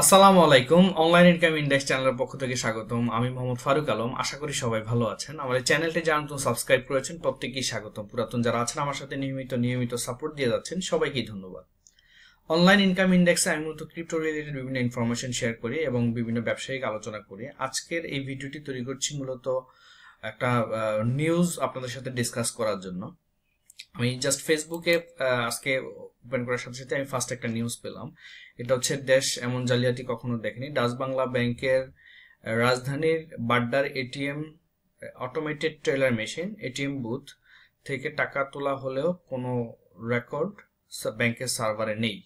আসসালামু আলাইকুম online income index চ্যানেলের পক্ষ থেকে স্বাগতম আমি মোহাম্মদ ফারুক আলম আশা করি সবাই ভালো আছেন আমাদের চ্যানেলটি যারা নতুন সাবস্ক্রাইব করেছেন প্রত্যেকেই স্বাগতম পুরাতন যারা আছেন আমার সাথে নিয়মিত নিয়মিত সাপোর্ট দিয়ে যাচ্ছেন সবাইকেই ধন্যবাদ অনলাইন ইনকাম ইন্ডেক্সে আমি মূলত ক্রিপ্টো রিলেটেড বিভিন্ন ইনফরমেশন শেয়ার করি এবং বিভিন্ন ব্যবসায়িক আলোচনা করি আজকের এই ভিডিওটি তৈরি করছি মূলত একটা নিউজ আপনাদের সাথে ডিসকাস করার জন্য আমি জাস্ট ফেসবুকে আজকে ওপেন করার সাথে সাথে আমি ফার্স্ট একটা নিউজ পেলাম এটা হচ্ছে দেশ এমন জালিয়াতি কখনো দেখেনি ডাচ বাংলা ব্যাংকের রাজধানীর বাড্ডার ATM automated teller machine ATM booth থেকে টাকা তোলা হলেও কোনো রেকর্ড ব্যাংকের সার্ভারে নেই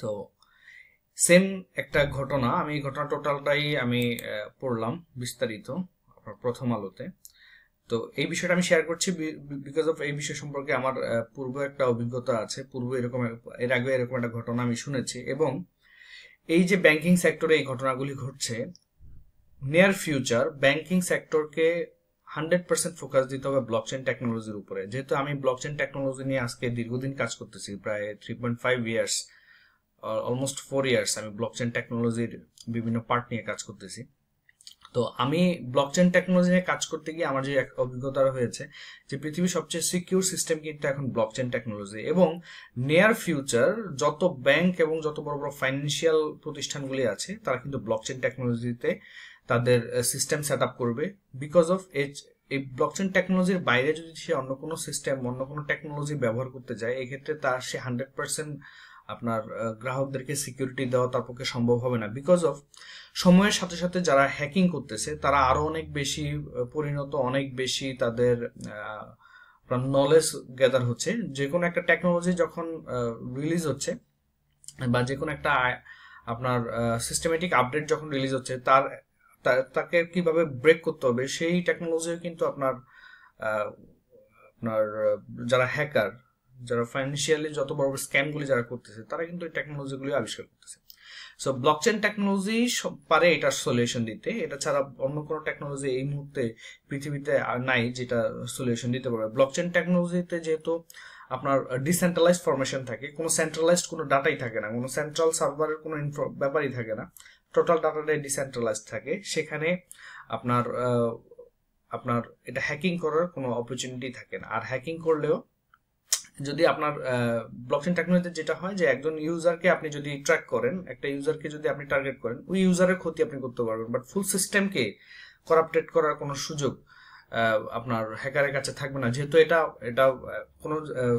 তো সেম একটা ঘটনা আমি ঘটনা টোটালটাই আমি পড়লাম বিস্তারিত প্রথম আলোতে তো এই বিষয়টা আমি শেয়ার করছি বিকজ অফ এই বিষয় সম্পর্কে আমার পূর্ব একটা অভিজ্ঞতা আছে পূর্ব এরকম এর আগে এরকম একটা ঘটনা আমি শুনেছি এবং এই যে ব্যাংকিং সেক্টরে এই ঘটনাগুলি ঘটছে নিয়ার ফিউচার ব্যাংকিং সেক্টরকে হান্ড্রেড পার্সেন্ট ফোকাস দিতে হবে ব্লকচেন টেকনোলজির উপরে যেহেতু আমি ব্লকচেন টেকনোলজি নিয়ে আজকে দীর্ঘদিন কাজ করতেছি প্রায় three point five years almost four years আমি ব্লকচেন টেকনোলজির বিভিন্ন পার্ট নিয়ে কাজ করতেছি তো আমি ব্লক চেন টেকনোলজি নিয়ে কাজ করতে গিয়ে আমার যে এক অভিজ্ঞতা হয়েছে যে পৃথিবীর সবচেয়ে সিকিউর সিস্টেম কিন্তু এখন ব্লক চেন টেকনোলজি এবং নেয়ার ফিউচার যত ব্যাংক এবং যত বড় বড় ফাইন্যান্সিয়াল প্রতিষ্ঠানগুলি আছে তারা কিন্তু ব্লক চেন টেকনোলজিতে তাদের সিস্টেম সেট আপ করবে বিকজ অফ এজ এই ব্লক চেন টেকনোলজির বাইরে যদি সে অন্য কোনো সিস্টেম অন্য কোনো টেকনোলজি ব্যবহার করতে যায় এক্ষেত্রে তার সে হান্ড্রেড পার্সেন্ট আপনার গ্রাহকদেরকে সিকিউরিটি দেওয়া তার পক্ষে সম্ভব হবে না বিকজ অফ সময়ের সাথে সাথে যারা হ্যাকিং করতেছে তারা আরও অনেক বেশি পরিণত অনেক বেশি তাদের নলেজ গ্যাদার হচ্ছে যে কোনো একটা টেকনোলজি যখন রিলিজ হচ্ছে বা যে কোনো একটা আপনার সিস্টেমেটিক আপডেট যখন রিলিজ হচ্ছে তার তাকে কিভাবে ব্রেক করতে হবে সেই টেকনোলজিও কিন্তু আপনার আপনার যারা হ্যাকার যারা ফাইন্যান্সিয়ালি যত বড় বড় স্ক্যামগুলি যারা করতেছে তারা কিন্তু এই টেকনোলজিগুলি আবিষ্কার করতেছে সো ব্লকচেন টেকনোলজি পারে এটার সলিউশন দিতে এটা ছাড়া অন্য কোনো টেকনোলজি এই মুহূর্তে পৃথিবীতে আর নাই যেটা সলিউশন দিতে পারবে ব্লকচেন টেকনোলজিতে যেহেতু আপনার ডিসেন্ট্রালাইজ ফরমেশন থাকে কোনো সেন্ট্রালাইজড কোনো ডাটাই থাকে না কোনো সেন্ট্রাল সার্ভারের কোনো ব্যাপারই থাকে না টোটাল ডাটাটাই ডিসেন্ট্রালাইজ থাকে সেখানে আপনার আপনার এটা হ্যাকিং করার কোনো অপরচুনিটি থাকে না আর হ্যাকিং করলেও যদি আপনার ব্লকচেন টেকনোলজিতে যেটা হয় যে একজন ইউজারকে আপনি যদি ট্র্যাক করেন একটা ইউজারকে যদি আপনি টার্গেট করেন ওই ইউজারের ক্ষতি আপনি করতে পারবেন বাট ফুল সিস্টেমকে করাপ্টেড করার কোনো সুযোগ আপনার হ্যাকারের কাছে থাকবে না যেহেতু এটা এটা কোনো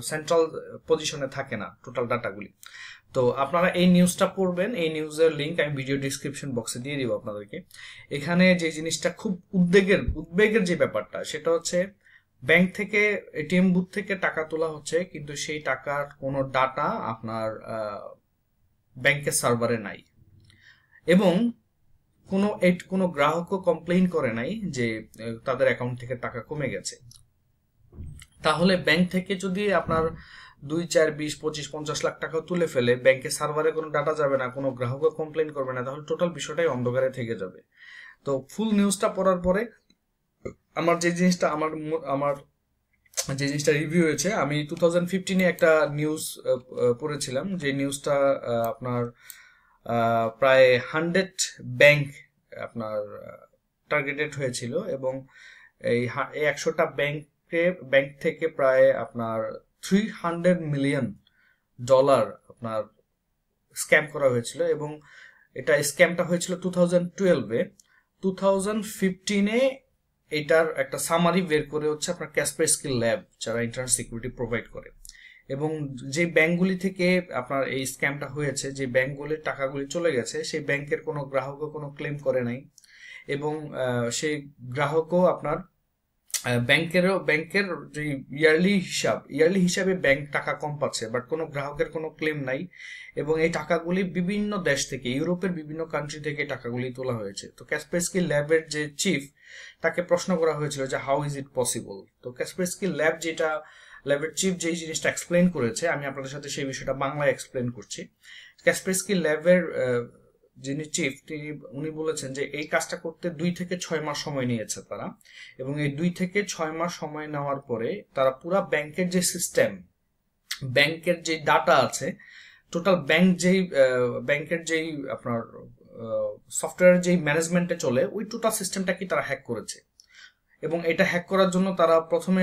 সেন্ট্রাল পজিশনে থাকে না টোটাল ডাটাগুলি তো আপনারা এই নিউজটা পড়বেন এই নিউজের লিঙ্ক আমি ভিডিও ডিসক্রিপশন বক্সে দিয়ে দিব আপনাদেরকে এখানে যে জিনিসটা খুব উদ্বেগের উদ্বেগের যে ব্যাপারটা সেটা হচ্ছে ব্যাংক থেকে এটিএম বুথ থেকে টাকা তোলা হচ্ছে কিন্তু সেই টাকার কোনো ডাটা আপনার ব্যাংকের সার্ভারে নাই এবং কোনো এট কোনো গ্রাহকও কমপ্লেইন করে নাই যে তাদের অ্যাকাউন্ট থেকে টাকা কমে গেছে তাহলে ব্যাংক থেকে যদি আপনার দুই চার বিশ পঁচিশ পঞ্চাশ লাখ টাকা তুলে ফেলে ব্যাংকের সার্ভারে কোনো ডাটা যাবে না কোনো গ্রাহকও কমপ্লেন করবে না তাহলে টোটাল বিষয়টাই অন্ধকারে থেকে যাবে তো ফুল নিউজটা পড়ার পরে আমার যে জিনিসটা আমার আমার যে জিনিসটা রিভিউ হয়েছে আমি টু থাউজেন্ড ফিফটিনে একটা নিউজ পড়েছিলাম যে নিউজটা আপনার প্রায় হান্ড্রেড ব্যাংক আপনার টার্গেটেড হয়েছিল এবং এই একশোটা ব্যাংকে ব্যাংক থেকে প্রায় আপনার থ্রি হান্ড্রেড মিলিয়ন ডলার আপনার স্ক্যাম করা হয়েছিল এবং এটা স্ক্যামটা হয়েছিল টু থাউজেন্ড টুয়েলভে টু থাউজেন্ড ফিফটিনে এটার একটা সামারি বের করে হচ্ছে আপনার ক্যাসপার স্কিল ল্যাব যারা ইন্টারনেট সিকিউরিটি প্রোভাইড করে এবং যে ব্যাংকগুলি থেকে আপনার এই স্ক্যামটা হয়েছে যে ব্যাঙ্কগুলির টাকাগুলি চলে গেছে সেই ব্যাংকের কোনো গ্রাহকও কোনো ক্লেম করে নাই এবং সেই গ্রাহকও আপনার ব্যাংকেরও ব্যাংকের যে ইয়ারলি হিসাব ইয়ারলি হিসাবে ব্যাংক টাকা কম পাচ্ছে বাট কোনো গ্রাহকের কোনো ক্লেম নাই এবং এই টাকাগুলি বিভিন্ন দেশ থেকে ইউরোপের বিভিন্ন কান্ট্রি থেকে টাকাগুলি তোলা হয়েছে তো ক্যাসপেসকি ল্যাবের যে চিফ তাকে প্রশ্ন করা হয়েছিল যে হাউ ইজ ইট পসিবল তো ক্যাসপেসকি ল্যাব যেটা ল্যাবের চিফ যেই জিনিসটা এক্সপ্লেন করেছে আমি আপনাদের সাথে সেই বিষয়টা বাংলায় এক্সপ্লেন করছি ক্যাসপেসকি ল্যাবের যিনি চিফ তিনি উনি বলেছেন যে এই কাজটা করতে দুই থেকে ছয় মাস সময় নিয়েছে তারা এবং এই দুই থেকে ছয় মাস সময় নেওয়ার পরে তারা পুরা ব্যাংকের যে সিস্টেম ব্যাংকের যে ডাটা আছে টোটাল ব্যাংক যেই ব্যাংকের যেই আপনার সফটওয়্যার যেই ম্যানেজমেন্টে চলে ওই টোটাল সিস্টেমটা কি তারা হ্যাক করেছে এবং এটা হ্যাক করার জন্য তারা প্রথমে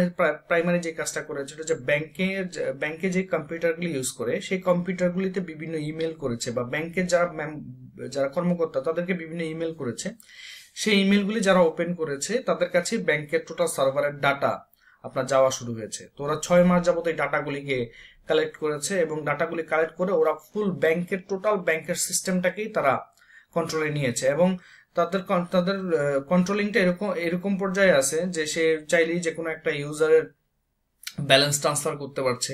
প্রাইমারি যে কাজটা করেছে সেটা হচ্ছে ব্যাংকের ব্যাংকে যে কম্পিউটারগুলি ইউজ করে সেই কম্পিউটারগুলিতে বিভিন্ন ইমেল করেছে বা ব্যাংকের যারা যারা কর্মকর্তা তাদেরকে বিভিন্ন ইমেল করেছে সেই ইমেলগুলি যারা ওপেন করেছে তাদের কাছে ব্যাংকের টোটাল সার্ভারের ডাটা আপনার যাওয়া শুরু হয়েছে তো ওরা ছয় মাস যাবত এই ডাটাগুলিকে কালেক্ট করেছে এবং ডাটাগুলি কালেক্ট করে ওরা ফুল ব্যাংকের টোটাল ব্যাংকের সিস্টেমটাকেই তারা কন্ট্রোলে নিয়েছে এবং তাদের তাদের কন্ট্রোলিংটা এরকম এরকম পর্যায়ে আছে যে সে চাইলেই যে কোনো একটা ইউজারের ব্যালেন্স ট্রান্সফার করতে পারছে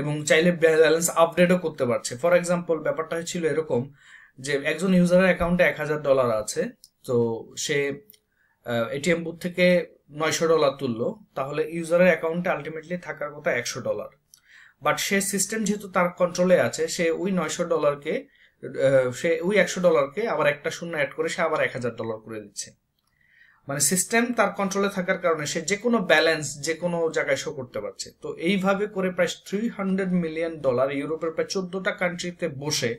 এবং চাইলে ব্যালেন্স আপডেটও করতে পারছে ফর এক্সাম্পল ব্যাপারটা হচ্ছিল এরকম যে একজন ইউজারের অ্যাকাউন্টে এক হাজার ডলার আছে তো সে এটিএম বুথ থেকে নয়শো ডলার তুললো তাহলে ইউজারের অ্যাকাউন্টে আলটিমেটলি থাকার কথা একশো ডলার বাট সে সিস্টেম যেহেতু তার কন্ট্রোলে আছে সে ওই নয়শো ডলারকে সে ওই একশো ডলারকে আবার একটা শূন্য অ্যাড করে সে আবার এক হাজার ডলার করে দিচ্ছে মানে সিস্টেম তার কন্ট্রোলে থাকার কারণে সে যে কোনো ব্যালেন্স যে কোনো জায়গায় শো করতে পারছে তো এইভাবে করে প্রায় থ্রি হান্ড্রেড মিলিয়ন ডলার ইউরোপের প্রায় চোদ্দটা কান্ট্রিতে বসে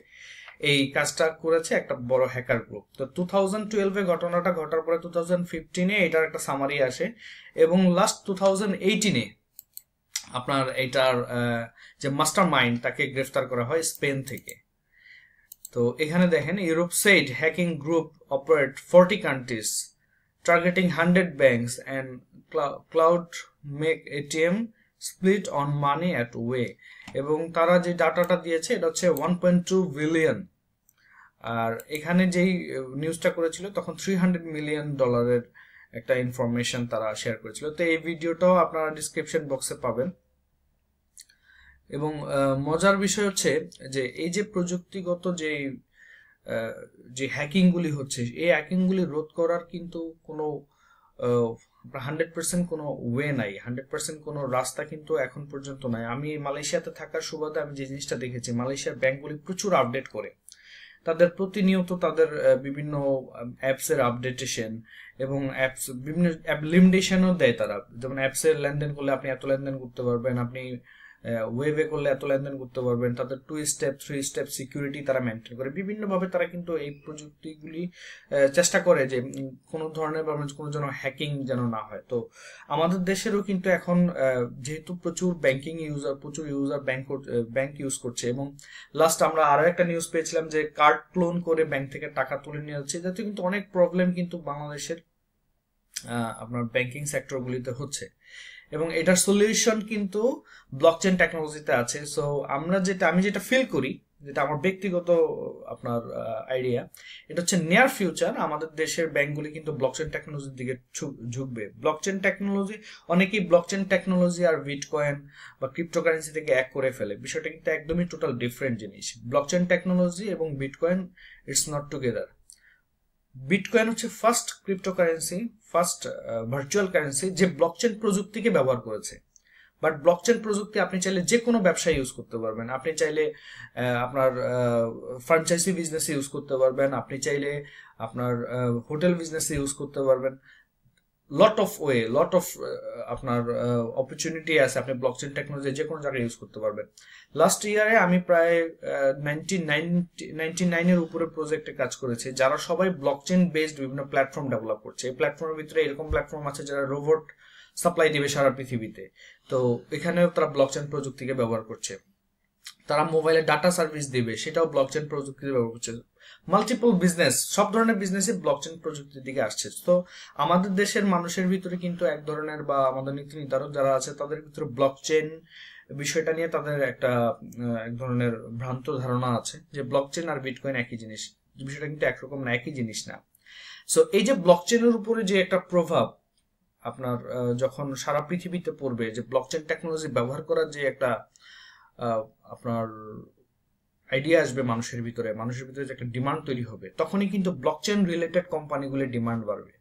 এই কাজটা করেছে একটা বড় হ্যাকার গ্রুপ তো টু থাউজেন্ড টুয়েলভে ঘটনাটা ঘটার পরে টু থাউজেন্ড ফিফটিনে এটার একটা সামারি আসে এবং লাস্ট টু থাউজেন্ড এইটিনে আপনার এটার যে মাস্টার মাইন্ড তাকে গ্রেফতার করা হয় স্পেন থেকে তো এখানে দেখেন Europe said hacking group operate forty countries targeting hundred banks and cloud make ATM split on money at way এবং তারা যে ডাটাটা দিয়েছে এটা হচ্ছে ওয়ান পয়েন্ট টু বিলিয়ন আর এখানে যেই নিউজটা করেছিল তখন থ্রি হান্ড্রেড মিলিয়ন ডলারের একটা ইনফরমেশন তারা শেয়ার করেছিল তো এই ভিডিওটাও আপনারা ডিসক্রিপশন বক্সে পাবেন এবং মজার বিষয় হচ্ছে যে এই যে প্রযুক্তিগত যে যে হ্যাকিংগুলি হচ্ছে এই হ্যাকিংগুলি রোধ করার কিন্তু কোনো হান্ড্রেড পার্সেন্ট কোনো ওয়ে নাই হান্ড্রেড পার্সেন্ট কোনো রাস্তা কিন্তু এখন পর্যন্ত নাই আমি মালয়েশিয়াতে থাকার সুবাদে আমি যে জিনিসটা দেখেছি মালয়েশিয়ার ব্যাঙ্কগুলি প্রচুর আপডেট করে তাদের প্রতিনিয়ত তাদের বিভিন্ন অ্যাপসের আপডেটেশন এবং অ্যাপস বিভিন্ন অ্যাপ লিমিটেশনও দেয় তারা যেমন অ্যাপসের লেনদেন করলে আপনি এত লেনদেন করতে পারবেন আপনি ওয়েবে করলে এত লেনদেন করতে পারবেন তাদের two step three step security তারা মেনটেন করে বিভিন্নভাবে তারা কিন্তু এই প্রযুক্তিগুলি চেষ্টা করে যে কোনো ধরনের বা কোনো যেন হ্যাকিং যেন না হয় তো আমাদের দেশেরও কিন্তু এখন যেহেতু প্রচুর ব্যাংকিং ইউজার প্রচুর ইউজার ব্যাংক ব্যাংক ইউজ করছে এবং লাস্ট আমরা আরও একটা নিউজ পেয়েছিলাম যে কার্ড ক্লোন করে ব্যাংক থেকে টাকা তুলে নিয়ে যাচ্ছে যাতে কিন্তু অনেক প্রবলেম কিন্তু বাংলাদেশের আপনার ব্যাংকিং সেক্টরগুলিতে হচ্ছে এবং এটার সলিউশন কিন্তু ব্লকচেন টেকনোলজিতে আছে সো আমরা যেটা আমি যেটা ফিল করি যেটা আমার ব্যক্তিগত আপনার আইডিয়া এটা হচ্ছে নিয়ার ফিউচার আমাদের দেশের ব্যাংকগুলি কিন্তু ব্লকচেন টেকনোলজির দিকে ঝুঁকবে ব্লকচেন টেকনোলজি অনেকেই ব্লকচেন টেকনোলজি আর বিটকয়েন বা ক্রিপ্টোকারেন্সি থেকে এক করে ফেলে বিষয়টা কিন্তু একদমই টোটাল ডিফারেন্ট জিনিস ব্লকচেন টেকনোলজি এবং bitcoin it's not together bitcoin হচ্ছে first cryptocurrency first virtual currency যে ব্লকচেন প্রযুক্তিকে ব্যবহার করেছে বাট ব্লকচেন প্রযুক্তি আপনি চাইলে যে কোনো ব্যবসায় ইউজ uh, uh, করতে পারবেন আপনি চাইলে আপনার ফ্রাঞ্চাইজি বিজনেসে ইউজ করতে পারবেন আপনি চাইলে আপনার হোটেল বিজনেসে ইউজ করতে পারবেন lot of way lot of আপনার অপরচুনিটি uh, আছে আপনি ব্লকচেন টেকনোলজি যে কোনো জায়গায় ইউজ করতে পারবেন লাস্ট ইয়ারে আমি প্রায় নাইনটি uh, নাইনের উপরে প্রজেক্টে কাজ করেছি যারা সবাই ব্লকচেন বেসড বিভিন্ন প্ল্যাটফর্ম ডেভেলপ করছে এই প্ল্যাটফর্মের ভিতরে এরকম প্ল্যাটফর্ম আছে যারা রোবট সাপ্লাই দেবে সারা পৃথিবীতে তো এখানেও তারা ব্লকচেন প্রযুক্তিকে ব্যবহার করছে তারা মোবাইলে ডাটা সার্ভিস দেবে সেটাও ব্লকচেন প্রযুক্তিতে ব্যবহার করছে মাল্টিপল বিজনেস সব ধরনের বিজনেসই ব্লকচেন প্রযুক্তির দিকে আসছে তো আমাদের দেশের মানুষের ভিতরে কিন্তু এক ধরনের বা আমাদের নীতি নির্ধারক যারা আছে তাদের ভিতরে ব্লকচেন বিষয়টা নিয়ে তাদের একটা এক ধরনের ভ্রান্ত ধারণা আছে যে ব্লকচেন আর বিটকয়েন একই জিনিস বিষয়টা কিন্তু একরকম না একই জিনিস না সো এই যে ব্লকচেনের উপরে যে একটা প্রভাব আপনার যখন সারা পৃথিবীতে পড়বে যে ব্লকচেন টেকনোলজি ব্যবহার করার যে একটা আপনার আইডিয়া আসবে মানুষের ভিতরে মানুষের ভিতরে যে একটা ডিমান্ড তৈরি হবে তখনই কিন্তু ব্লকচেন রিলেটেড কোম্পানিগুলির ডিমান্ড বাড়বে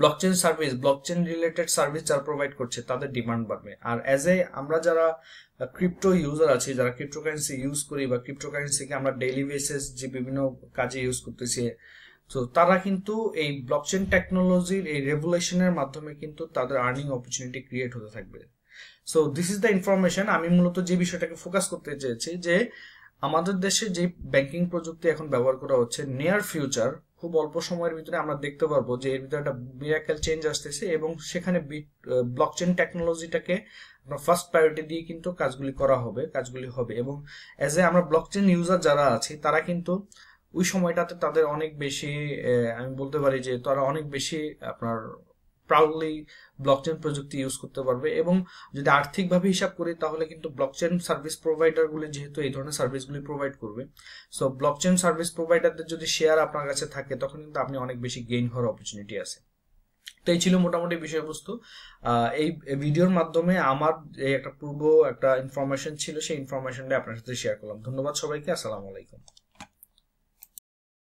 blockchain service blockchain related service যারা প্রোভাইড করছে তাদের ডিমান্ড বাড়বে আর অ্যাজ এ আমরা যারা ক্রিপ্টো ইউজার আছি যারা ক্রিপ্টোকারেন্সি ইউজ করি বা ক্রিপ্টোকারেন্সিকে আমরা ডেইলি বেসিস যে বিভিন্ন কাজে ইউজ করতেছি তো তারা কিন্তু এই ব্লকচেন টেকনোলজির এই রেভুলেশনের মাধ্যমে কিন্তু তাদের আর্নিং অপরচুনিটি ক্রিয়েট হতে থাকবে so this is the information আমি মূলত যে বিষয়টাকে ফোকাস করতে চেয়েছি যে আমাদের দেশে যে ব্যাংকিং প্রযুক্তি এখন ব্যবহার করা হচ্ছে নিয়ার ফিউচার খুব অল্প সময়ের ভিতরে আমরা দেখতে পারবো যে এর ভিতরে একটা মিরাকেল চেঞ্জ আসতেছে এবং সেখানে ব্লকচেন টেকনোলজিটাকে আমরা ফার্স্ট প্রায়োরিটি দিয়ে কিন্তু কাজগুলি করা হবে কাজগুলি হবে এবং অ্যাজ এ আমরা ব্লকচেন ইউজার যারা আছি তারা কিন্তু ওই সময়টাতে তাদের অনেক বেশি আমি বলতে পারি যে তারা অনেক বেশি আপনার প্রাউডলি ব্লকচেন প্রযুক্তি ইউজ করতে পারবে এবং যদি আর্থিকভাবে হিসাব করি তাহলে কিন্তু ব্লকচেন সার্ভিস প্রোভাইডারগুলি যেহেতু এই ধরনের সার্ভিসগুলি প্রোভাইড করবে সো ব্লকচেন সার্ভিস প্রোভাইডারদের যদি শেয়ার আপনার কাছে থাকে তখন কিন্তু আপনি অনেক বেশি গেইন হওয়ার অপরচুনিটি আছে তো এই ছিল মোটামুটি বিষয়বস্তু এই ভিডিওর মাধ্যমে আমার একটা পূর্ব একটা ইনফরমেশন ছিল সেই ইনফরমেশনটা আপনার সাথে শেয়ার করলাম ধন্যবাদ সবাইকে আসসালামু আলাইকুম